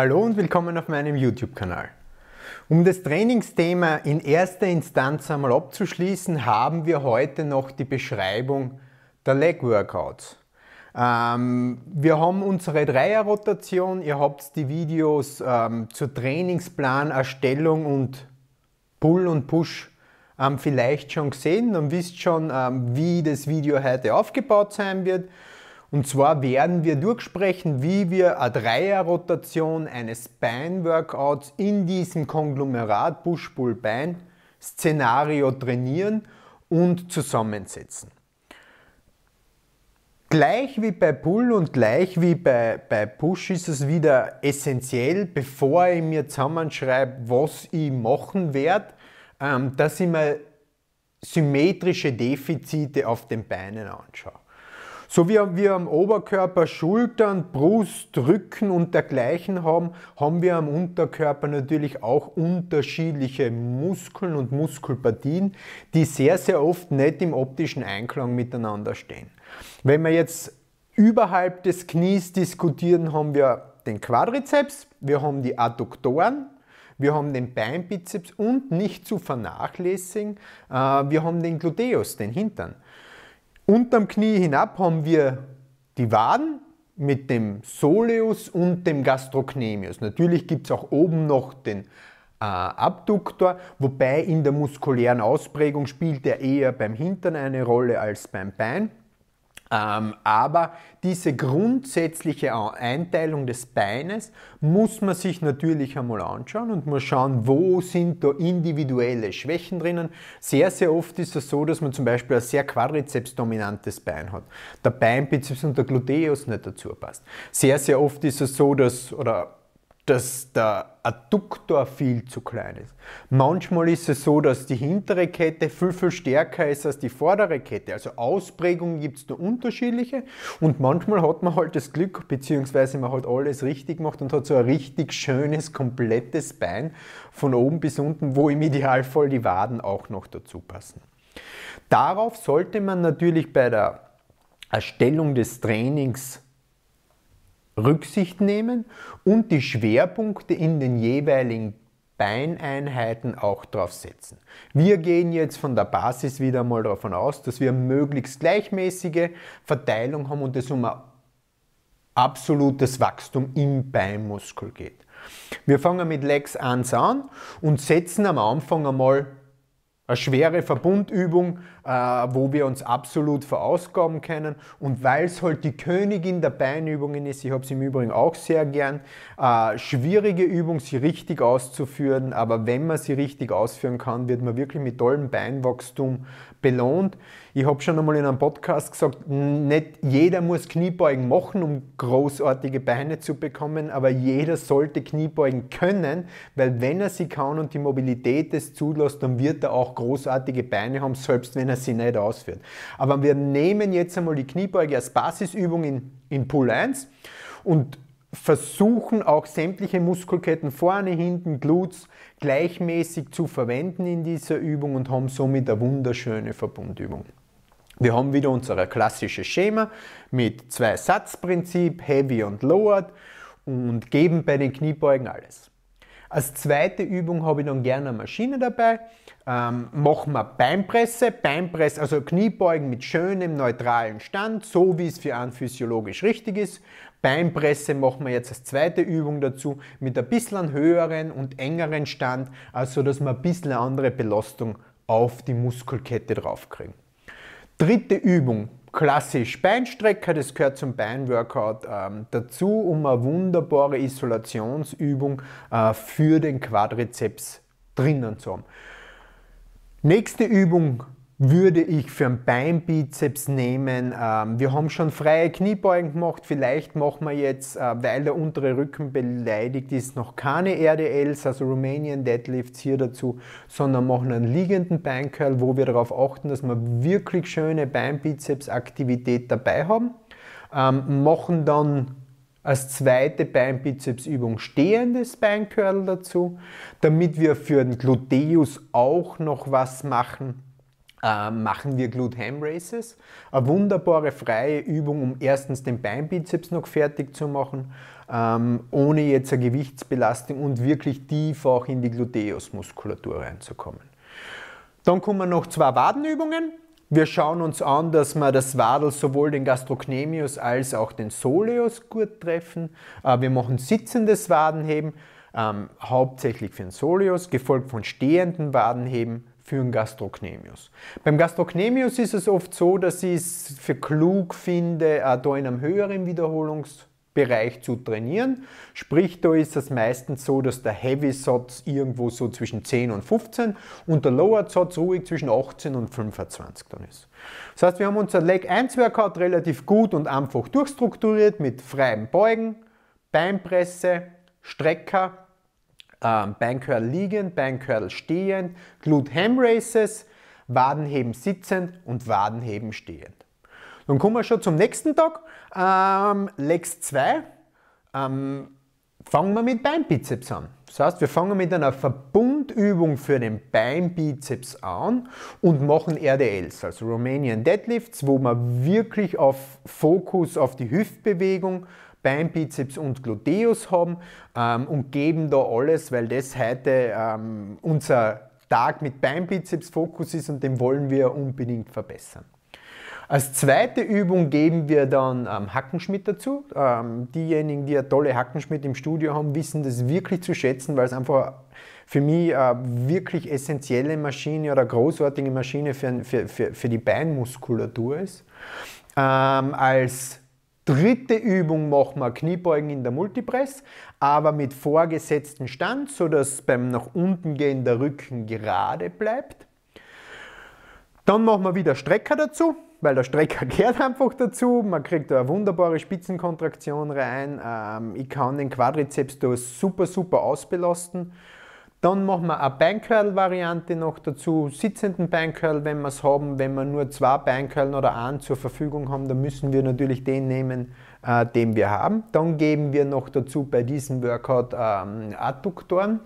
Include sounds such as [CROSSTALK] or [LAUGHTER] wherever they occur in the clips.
Hallo und willkommen auf meinem YouTube-Kanal. Um das Trainingsthema in erster Instanz einmal abzuschließen, haben wir heute noch die Beschreibung der Leg-Workouts. Ähm, wir haben unsere Dreierrotation, ihr habt die Videos ähm, zur Trainingsplanerstellung und Pull und Push ähm, vielleicht schon gesehen und wisst schon, ähm, wie das Video heute aufgebaut sein wird. Und zwar werden wir durchsprechen, wie wir eine Dreierrotation eines Beinworkouts in diesem Konglomerat push pull bein szenario trainieren und zusammensetzen. Gleich wie bei Pull und gleich wie bei, bei Push ist es wieder essentiell, bevor ich mir zusammenschreibe, was ich machen werde, ähm, dass ich mir symmetrische Defizite auf den Beinen anschaue. So wie wir am Oberkörper Schultern, Brust, Rücken und dergleichen haben, haben wir am Unterkörper natürlich auch unterschiedliche Muskeln und Muskelpartien, die sehr, sehr oft nicht im optischen Einklang miteinander stehen. Wenn wir jetzt überhalb des Knies diskutieren, haben wir den Quadrizeps, wir haben die Adduktoren, wir haben den Beinbizeps und nicht zu vernachlässigen, äh, wir haben den Gluteus, den Hintern. Unterm Knie hinab haben wir die Waden mit dem Soleus und dem Gastrocnemius. Natürlich gibt es auch oben noch den äh, Abduktor, wobei in der muskulären Ausprägung spielt er eher beim Hintern eine Rolle als beim Bein. Ähm, aber diese grundsätzliche Einteilung des Beines muss man sich natürlich einmal anschauen und mal schauen, wo sind da individuelle Schwächen drinnen. Sehr, sehr oft ist es so, dass man zum Beispiel ein sehr quadrizepsdominantes Bein hat. Der Beinbizeps und der Gluteus nicht dazu passt. Sehr, sehr oft ist es so, dass, oder dass der Adduktor viel zu klein ist. Manchmal ist es so, dass die hintere Kette viel, viel stärker ist als die vordere Kette. Also Ausprägungen gibt es da unterschiedliche und manchmal hat man halt das Glück, beziehungsweise man hat alles richtig gemacht und hat so ein richtig schönes, komplettes Bein von oben bis unten, wo im Idealfall die Waden auch noch dazu passen. Darauf sollte man natürlich bei der Erstellung des Trainings Rücksicht nehmen und die Schwerpunkte in den jeweiligen Beineinheiten auch drauf setzen. Wir gehen jetzt von der Basis wieder mal davon aus, dass wir möglichst gleichmäßige Verteilung haben und es um ein absolutes Wachstum im Beinmuskel geht. Wir fangen mit Legs 1 an und setzen am Anfang einmal eine schwere Verbundübung, äh, wo wir uns absolut verausgaben können. Und weil es halt die Königin der Beinübungen ist, ich habe sie im Übrigen auch sehr gern, äh, schwierige Übung, sie richtig auszuführen. Aber wenn man sie richtig ausführen kann, wird man wirklich mit tollem Beinwachstum belohnt. Ich habe schon einmal in einem Podcast gesagt, nicht jeder muss Kniebeugen machen, um großartige Beine zu bekommen, aber jeder sollte Kniebeugen können, weil wenn er sie kann und die Mobilität es zulässt, dann wird er auch großartige Beine haben, selbst wenn er sie nicht ausführt. Aber wir nehmen jetzt einmal die Kniebeuge als Basisübung in, in Pull 1 und versuchen auch sämtliche Muskelketten vorne, hinten, Glutes gleichmäßig zu verwenden in dieser Übung und haben somit eine wunderschöne Verbundübung. Wir haben wieder unser klassisches Schema mit zwei Satzprinzip, Heavy und Lowered und geben bei den Kniebeugen alles. Als zweite Übung habe ich dann gerne eine Maschine dabei. Ähm, machen wir Beinpresse, Beinpresse, also Kniebeugen mit schönem neutralen Stand, so wie es für einen physiologisch richtig ist. Beinpresse machen wir jetzt als zweite Übung dazu mit ein bisschen höheren und engeren Stand, also dass wir ein bisschen andere Belastung auf die Muskelkette draufkriegen. Dritte Übung, klassisch Beinstrecker, das gehört zum Beinworkout ähm, dazu, um eine wunderbare Isolationsübung äh, für den Quadrizeps drinnen zu haben. Nächste Übung würde ich für einen Beinbizeps nehmen. Ähm, wir haben schon freie Kniebeugen gemacht. Vielleicht machen wir jetzt, äh, weil der untere Rücken beleidigt ist, noch keine RDLs, also Romanian Deadlifts hier dazu, sondern machen einen liegenden Beincurl, wo wir darauf achten, dass wir wirklich schöne Beinbizeps-Aktivität dabei haben. Ähm, machen dann als zweite Beinbizepsübung stehendes Beincurl dazu, damit wir für den Gluteus auch noch was machen äh, machen wir Glute Ham Races. Eine wunderbare freie Übung, um erstens den Beinbizeps noch fertig zu machen, ähm, ohne jetzt eine Gewichtsbelastung und wirklich tief auch in die Gluteusmuskulatur reinzukommen. Dann kommen noch zwei Wadenübungen. Wir schauen uns an, dass wir das Wadel sowohl den Gastrocnemius als auch den Soleus gut treffen. Äh, wir machen sitzendes Wadenheben, ähm, hauptsächlich für den Soleus, gefolgt von stehenden Wadenheben für einen Gastrocnemius. Beim Gastrocnemius ist es oft so, dass ich es für klug finde, da in einem höheren Wiederholungsbereich zu trainieren. Sprich, da ist es meistens so, dass der Heavy-Satz irgendwo so zwischen 10 und 15 und der Lower-Satz ruhig zwischen 18 und 25 dann ist. Das heißt, wir haben unser Leg 1 Workout relativ gut und einfach durchstrukturiert mit freiem Beugen, Beinpresse, Strecker, ähm, Bankhörl liegend, Bankhörl stehend, Glute Ham Races, Wadenheben sitzend und Wadenheben stehend. Dann kommen wir schon zum nächsten Tag, ähm, Legs 2. Ähm, fangen wir mit Beinbizeps an. Das heißt, wir fangen mit einer Verbundübung für den Beinbizeps an und machen RDLs, also Romanian Deadlifts, wo wir wirklich auf Fokus auf die Hüftbewegung Beinbizeps und Gluteus haben ähm, und geben da alles, weil das heute ähm, unser Tag mit Beinbizeps-Fokus ist und den wollen wir unbedingt verbessern. Als zweite Übung geben wir dann ähm, Hackenschmidt dazu. Ähm, diejenigen, die eine tolle Hackenschmidt im Studio haben, wissen das wirklich zu schätzen, weil es einfach für mich eine äh, wirklich essentielle Maschine oder großartige Maschine für, für, für, für die Beinmuskulatur ist. Ähm, als Dritte Übung machen wir Kniebeugen in der Multipress, aber mit vorgesetzten Stand, sodass beim nach unten gehen der Rücken gerade bleibt. Dann machen wir wieder Strecker dazu, weil der Strecker [LAUGHS] gehört einfach dazu. Man kriegt da eine wunderbare Spitzenkontraktion rein. Ähm, ich kann den Quadrizeps da super, super ausbelasten. Dann machen wir eine Beincurl-Variante noch dazu, sitzenden Beincurl, wenn wir es haben. Wenn wir nur zwei Beincurl oder einen zur Verfügung haben, dann müssen wir natürlich den nehmen, äh, den wir haben. Dann geben wir noch dazu bei diesem Workout ähm, Adduktoren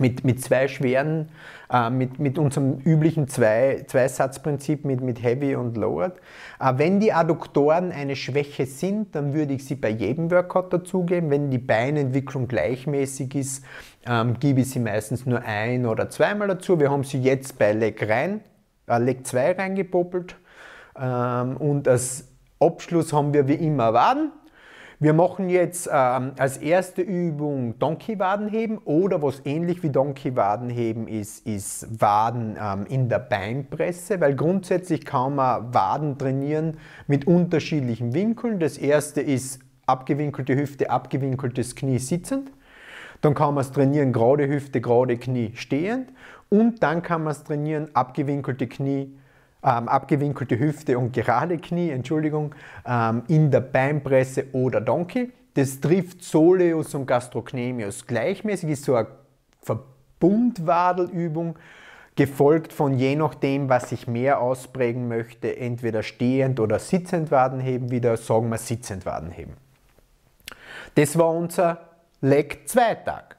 mit, mit zwei schweren, äh, mit, mit unserem üblichen zwei, Zweisatzprinzip mit, mit Heavy und Lowered. Äh, wenn die Adduktoren eine Schwäche sind, dann würde ich sie bei jedem Workout dazugeben. Wenn die Beinentwicklung gleichmäßig ist, ähm, gebe ich sie meistens nur ein- oder zweimal dazu. Wir haben sie jetzt bei Leg rein, äh, Leg 2 reingepopelt. Ähm, und als Abschluss haben wir wie immer Waden. Wir machen jetzt ähm, als erste Übung Donkey-Wadenheben oder was ähnlich wie Donkey-Wadenheben ist, ist Waden ähm, in der Beinpresse, weil grundsätzlich kann man Waden trainieren mit unterschiedlichen Winkeln. Das erste ist abgewinkelte Hüfte, abgewinkeltes Knie sitzend. Dann kann man es trainieren, gerade Hüfte, gerade Knie stehend. Und dann kann man es trainieren, abgewinkelte Knie ähm, abgewinkelte Hüfte und gerade Knie, Entschuldigung, ähm, in der Beinpresse oder Donkey. Das trifft Soleus und Gastrocnemius gleichmäßig, ist so eine Verbundwadelübung, gefolgt von je nachdem, was ich mehr ausprägen möchte, entweder stehend oder sitzend Wadenheben, wieder sagen wir sitzend Wadenheben. Das war unser Leg 2 Tag.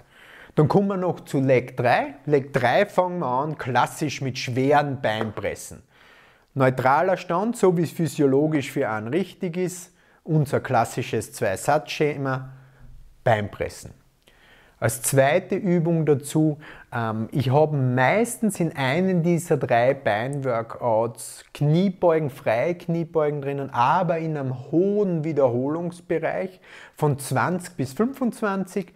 Dann kommen wir noch zu Leg 3. Leg 3 fangen wir an klassisch mit schweren Beinpressen. Neutraler Stand, so wie es physiologisch für einen richtig ist, unser klassisches Zwei-Satz-Schema, Beinpressen. Als zweite Übung dazu, ähm, ich habe meistens in einem dieser drei Beinworkouts Kniebeugen, freie Kniebeugen drinnen, aber in einem hohen Wiederholungsbereich von 20 bis 25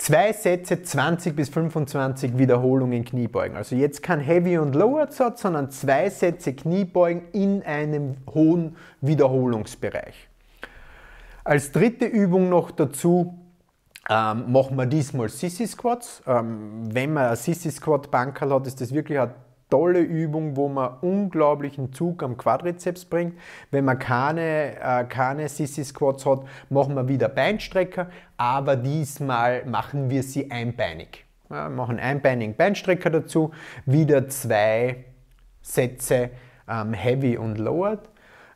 Zwei Sätze, 20 bis 25 Wiederholungen Kniebeugen. Also jetzt kein Heavy- und Lower-Satz, sondern zwei Sätze Kniebeugen in einem hohen Wiederholungsbereich. Als dritte Übung noch dazu ähm, machen wir diesmal Sissy Squats. Ähm, wenn man eine Sissy Squat Bankerl hat, ist das wirklich ein tolle Übung, wo man unglaublichen Zug am Quadrizeps bringt. Wenn man keine, äh, keine Sissi-Squats hat, machen wir wieder Beinstrecker, aber diesmal machen wir sie einbeinig. Ja, machen einbeinigen Beinstrecker dazu, wieder zwei Sätze ähm, Heavy und Lowered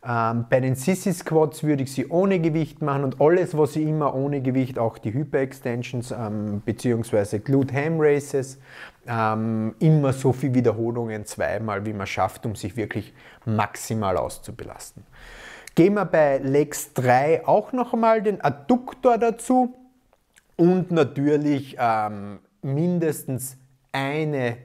ähm, bei den Sissy Squats würde ich sie ohne Gewicht machen und alles, was ich immer ohne Gewicht, auch die Hyperextensions ähm, bzw. Glute Ham Races, ähm, immer so viel Wiederholungen zweimal, wie man schafft, um sich wirklich maximal auszubelasten. Gehen wir bei Legs 3 auch nochmal den Adduktor dazu und natürlich ähm, mindestens eine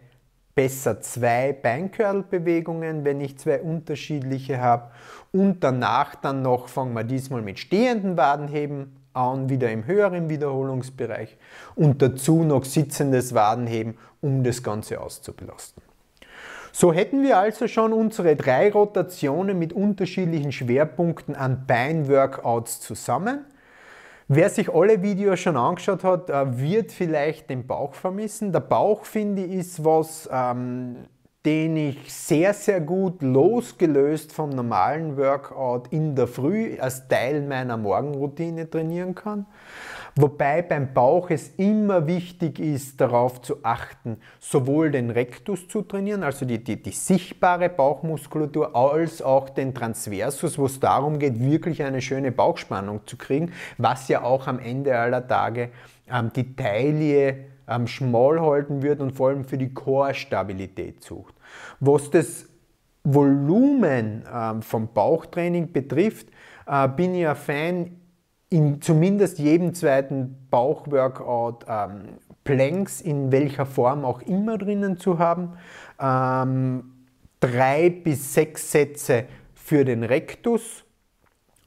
besser zwei Beinkörlbewegungen, wenn ich zwei unterschiedliche habe. Und danach dann noch fangen wir diesmal mit stehenden Wadenheben an, wieder im höheren Wiederholungsbereich. Und dazu noch sitzendes Wadenheben, um das Ganze auszubelasten. So hätten wir also schon unsere drei Rotationen mit unterschiedlichen Schwerpunkten an Beinworkouts zusammen. Wer sich alle Videos schon angeschaut hat, äh, wird vielleicht den Bauch vermissen. Der Bauch, finde ich, ist was, ähm, den ich sehr, sehr gut losgelöst vom normalen Workout in der Früh als Teil meiner Morgenroutine trainieren kann. Wobei beim Bauch es immer wichtig ist, darauf zu achten, sowohl den Rektus zu trainieren, also die, die, die sichtbare Bauchmuskulatur, als auch den Transversus, wo es darum geht, wirklich eine schöne Bauchspannung zu kriegen, was ja auch am Ende aller Tage ähm, die Taille ähm, schmal halten wird und vor allem für die Chorstabilität sucht. Was das Volumen ähm, vom Bauchtraining betrifft, äh, bin ich ein Fan in zumindest jedem zweiten Bauchworkout ähm, Planks in welcher Form auch immer drinnen zu haben. Ähm, drei bis sechs Sätze für den Rektus.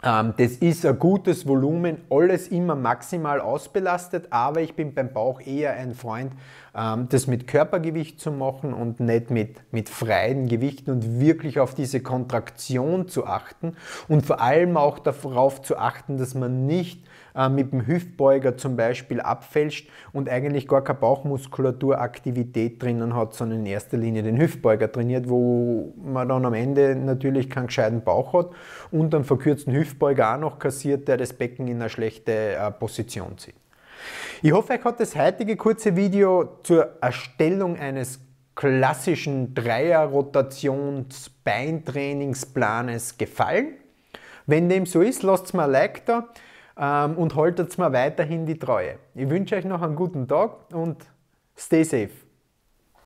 Ähm, das ist ein gutes Volumen, alles immer maximal ausbelastet, aber ich bin beim Bauch eher ein Freund ähm, das mit Körpergewicht zu machen und nicht mit, mit freien Gewichten und wirklich auf diese Kontraktion zu achten und vor allem auch darauf zu achten, dass man nicht äh, mit dem Hüftbeuger zum Beispiel abfälscht und eigentlich gar keine Bauchmuskulaturaktivität drinnen hat, sondern in erster Linie den Hüftbeuger trainiert, wo man dann am Ende natürlich keinen gescheiten Bauch hat und einen verkürzten Hüftbeuger auch noch kassiert, der das Becken in eine schlechte äh, Position zieht. Ich hoffe, euch hat das heutige kurze Video zur Erstellung eines klassischen Dreier-Rotations-Beintrainingsplanes gefallen. Wenn dem so ist, lasst mir ein Like da ähm, und haltet mir weiterhin die Treue. Ich wünsche euch noch einen guten Tag und stay safe.